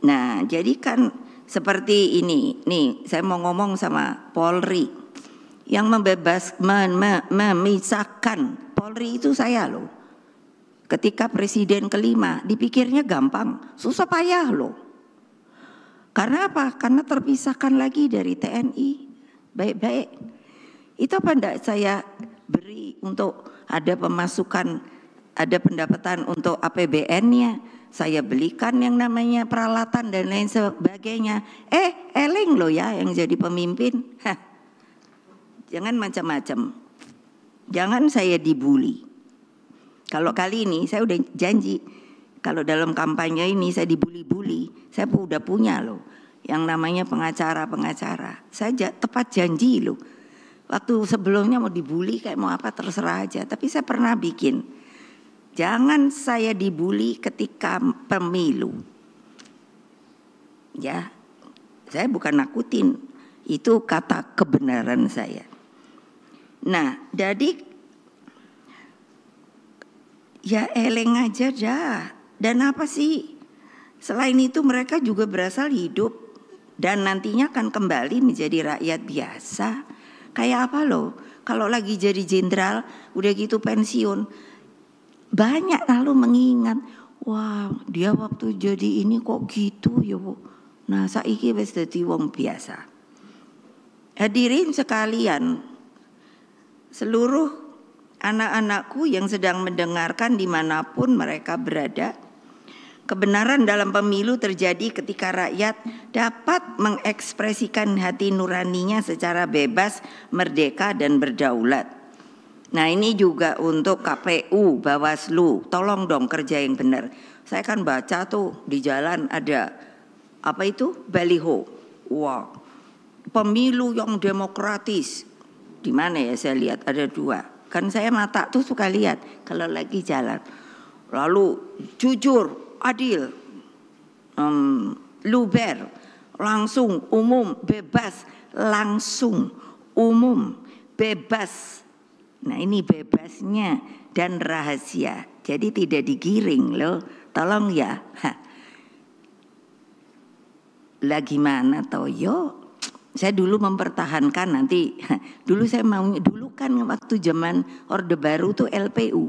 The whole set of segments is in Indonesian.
Nah, jadi kan seperti ini. Nih, saya mau ngomong sama Polri yang membebas mem, mem, memisahkan Polri itu saya loh. Ketika presiden kelima dipikirnya gampang, susah payah loh. Karena apa? Karena terpisahkan lagi dari TNI. Baik-baik. Itu apa enggak saya beri untuk ada pemasukan, ada pendapatan untuk APBN-nya saya belikan yang namanya peralatan dan lain sebagainya. Eh, eling loh ya yang jadi pemimpin. Hah. Jangan macam-macam. Jangan saya dibully. Kalau kali ini saya udah janji kalau dalam kampanye ini saya dibully-bully, saya udah punya loh yang namanya pengacara-pengacara. Saya tepat janji loh. Waktu sebelumnya mau dibully kayak mau apa terserah aja, tapi saya pernah bikin Jangan saya dibully ketika pemilu. Ya, saya bukan nakutin. Itu kata kebenaran saya. Nah, jadi ya eleng aja dah. Dan apa sih? Selain itu mereka juga berasal hidup dan nantinya akan kembali menjadi rakyat biasa. Kayak apa loh? Kalau lagi jadi jenderal, udah gitu pensiun, banyak lalu mengingat wah dia waktu jadi ini kok gitu ya bu nah saiki wis dadi wong biasa hadirin sekalian seluruh anak-anakku yang sedang mendengarkan dimanapun mereka berada kebenaran dalam pemilu terjadi ketika rakyat dapat mengekspresikan hati nuraninya secara bebas, merdeka, dan berdaulat. Nah ini juga untuk KPU, Bawaslu, tolong dong kerja yang benar. Saya kan baca tuh di jalan ada apa itu baliho. Wah, pemilu yang demokratis. Di mana ya saya lihat ada dua. Kan saya mata tuh suka lihat kalau lagi jalan. Lalu jujur, adil, um, luber, langsung, umum, bebas, langsung, umum, bebas, Nah ini bebasnya dan rahasia. Jadi tidak digiring loh. Tolong ya. Lagi mana Toyo? Saya dulu mempertahankan nanti. Dulu saya mau dulu kan waktu zaman Orde Baru tuh LPU.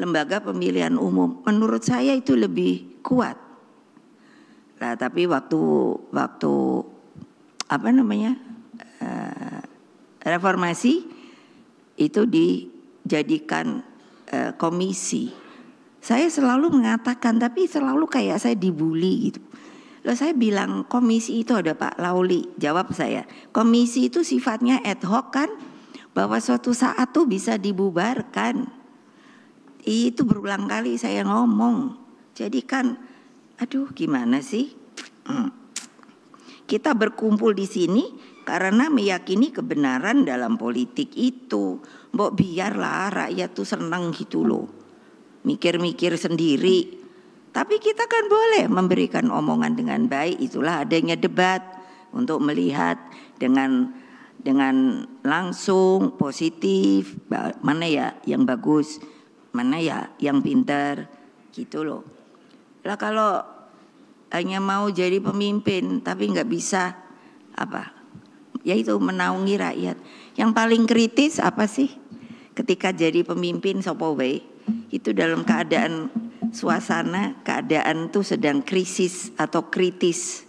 Lembaga Pemilihan Umum. Menurut saya itu lebih kuat. Nah, tapi waktu waktu apa namanya? Uh, reformasi itu dijadikan uh, komisi. Saya selalu mengatakan, tapi selalu kayak saya dibully gitu. Loh saya bilang komisi itu ada Pak Lauli, jawab saya. Komisi itu sifatnya ad hoc kan, bahwa suatu saat tuh bisa dibubarkan. Itu berulang kali saya ngomong. Jadi kan, aduh gimana sih? Hmm. Kita berkumpul di sini, karena meyakini kebenaran dalam politik itu. Mbok biarlah rakyat tuh senang gitu loh. Mikir-mikir sendiri. Tapi kita kan boleh memberikan omongan dengan baik itulah adanya debat untuk melihat dengan dengan langsung positif mana ya yang bagus, mana ya yang pintar gitu loh. Lah kalau hanya mau jadi pemimpin tapi nggak bisa apa yaitu menaungi rakyat. Yang paling kritis apa sih? Ketika jadi pemimpin Sopowe itu dalam keadaan suasana keadaan tuh sedang krisis atau kritis.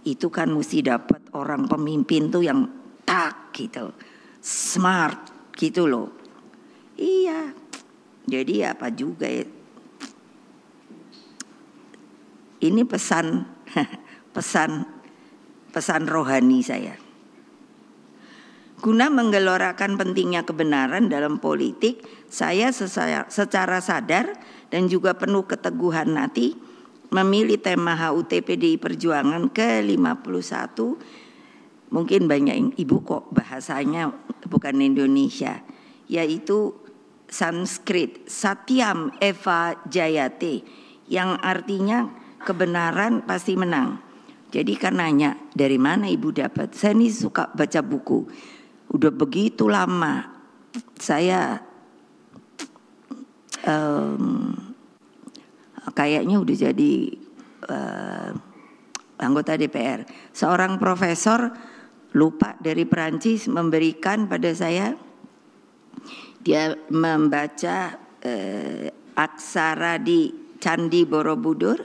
Itu kan mesti dapat orang pemimpin tuh yang tak gitu. Smart gitu loh. Iya. Jadi apa juga ya. Ini pesan pesan pesan rohani saya. Guna menggelorakan pentingnya kebenaran dalam politik, saya secara sadar dan juga penuh keteguhan nanti memilih tema HUT PDI Perjuangan ke-51. Mungkin banyak ibu kok bahasanya bukan Indonesia, yaitu Sanskrit Satyam Eva Jayate yang artinya kebenaran pasti menang. Jadi karenanya dari mana ibu dapat? Saya ini suka baca buku udah begitu lama saya um, kayaknya udah jadi uh, anggota DPR. Seorang profesor lupa dari Perancis memberikan pada saya dia membaca uh, aksara di Candi Borobudur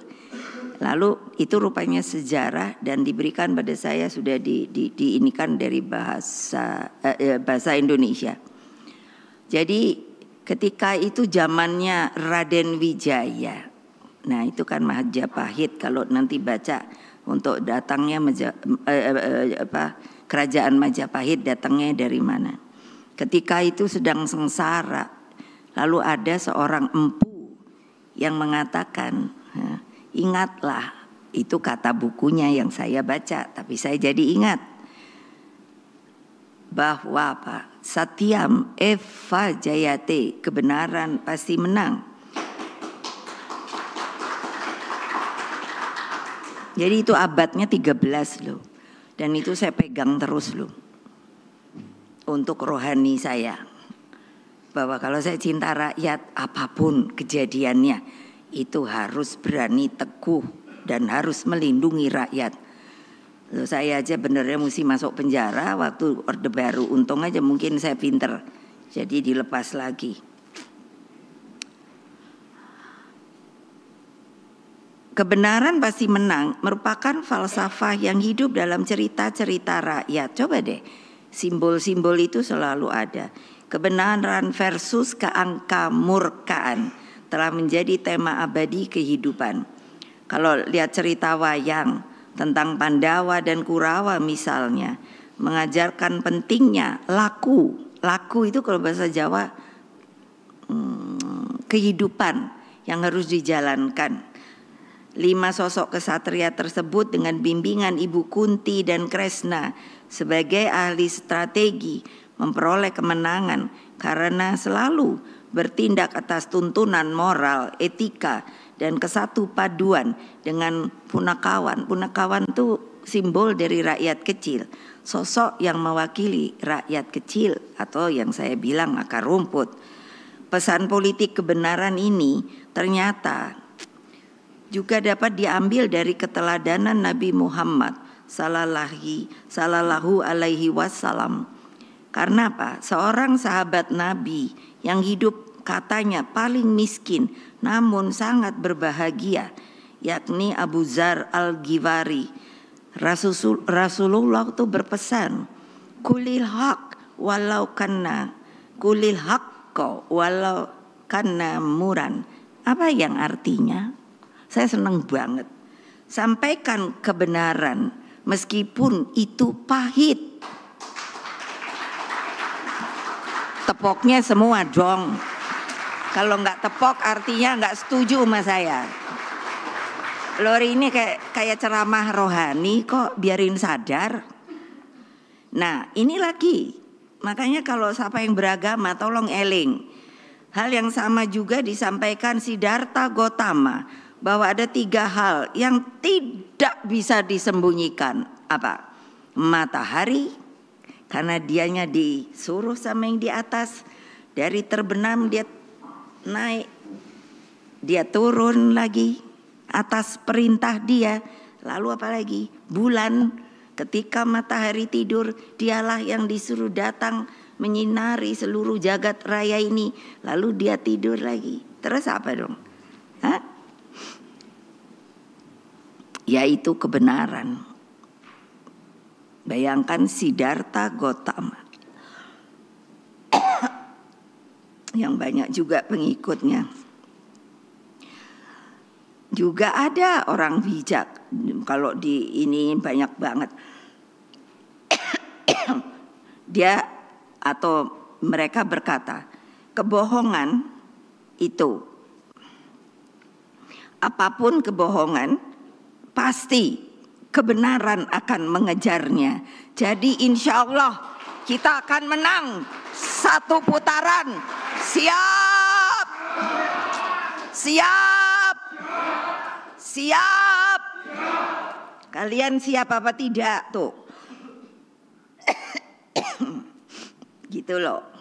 Lalu itu rupanya sejarah dan diberikan pada saya sudah di, di, diinikan dari bahasa eh, eh, bahasa Indonesia. Jadi ketika itu zamannya Raden Wijaya. Nah itu kan Majapahit kalau nanti baca untuk datangnya Maja, eh, eh, eh apa, kerajaan Majapahit datangnya dari mana. Ketika itu sedang sengsara, lalu ada seorang empu yang mengatakan Ingatlah, itu kata bukunya yang saya baca, tapi saya jadi ingat bahwa apa? Satyam Eva Jayate, kebenaran pasti menang. Jadi itu abadnya 13 loh. Dan itu saya pegang terus loh. Untuk rohani saya. Bahwa kalau saya cinta rakyat apapun kejadiannya itu harus berani teguh dan harus melindungi rakyat. Loh, saya aja benernya mesti masuk penjara waktu Orde Baru. Untung aja mungkin saya pinter. Jadi dilepas lagi. Kebenaran pasti menang merupakan falsafah yang hidup dalam cerita-cerita rakyat. Coba deh, simbol-simbol itu selalu ada. Kebenaran versus keangka murkaan telah menjadi tema abadi kehidupan. Kalau lihat cerita wayang tentang Pandawa dan Kurawa misalnya, mengajarkan pentingnya laku. Laku itu kalau bahasa Jawa hmm, kehidupan yang harus dijalankan. Lima sosok kesatria tersebut dengan bimbingan Ibu Kunti dan Kresna sebagai ahli strategi memperoleh kemenangan karena selalu bertindak atas tuntunan moral, etika, dan kesatu paduan dengan punakawan. Punakawan itu simbol dari rakyat kecil, sosok yang mewakili rakyat kecil atau yang saya bilang akar rumput. Pesan politik kebenaran ini ternyata juga dapat diambil dari keteladanan Nabi Muhammad salallahi, salallahu alaihi wasallam. Karena apa? Seorang sahabat Nabi yang hidup katanya paling miskin namun sangat berbahagia yakni Abu Zar Al-Ghifari. Rasul, Rasulullah itu berpesan, kulil hak walau kena, kulil hak kau walau kena muran. Apa yang artinya? Saya senang banget. Sampaikan kebenaran meskipun itu pahit. Tepoknya semua dong. Kalau nggak tepok artinya nggak setuju sama saya. Lori ini kayak kayak ceramah rohani kok biarin sadar. Nah ini lagi makanya kalau siapa yang beragama tolong eling. Hal yang sama juga disampaikan si Darta Gotama bahwa ada tiga hal yang tidak bisa disembunyikan apa matahari karena dianya disuruh sama yang di atas dari terbenam dia naik, dia turun lagi atas perintah dia. Lalu apa lagi? Bulan ketika matahari tidur, dialah yang disuruh datang menyinari seluruh jagat raya ini. Lalu dia tidur lagi. Terus apa dong? Hah? Yaitu kebenaran. Bayangkan Siddhartha Gotama. yang banyak juga pengikutnya. Juga ada orang bijak, kalau di ini banyak banget. Dia atau mereka berkata, kebohongan itu apapun kebohongan pasti kebenaran akan mengejarnya. Jadi insya Allah kita akan menang satu putaran Siap. Siap. Siap. Kalian siap apa tidak tuh? gitu loh.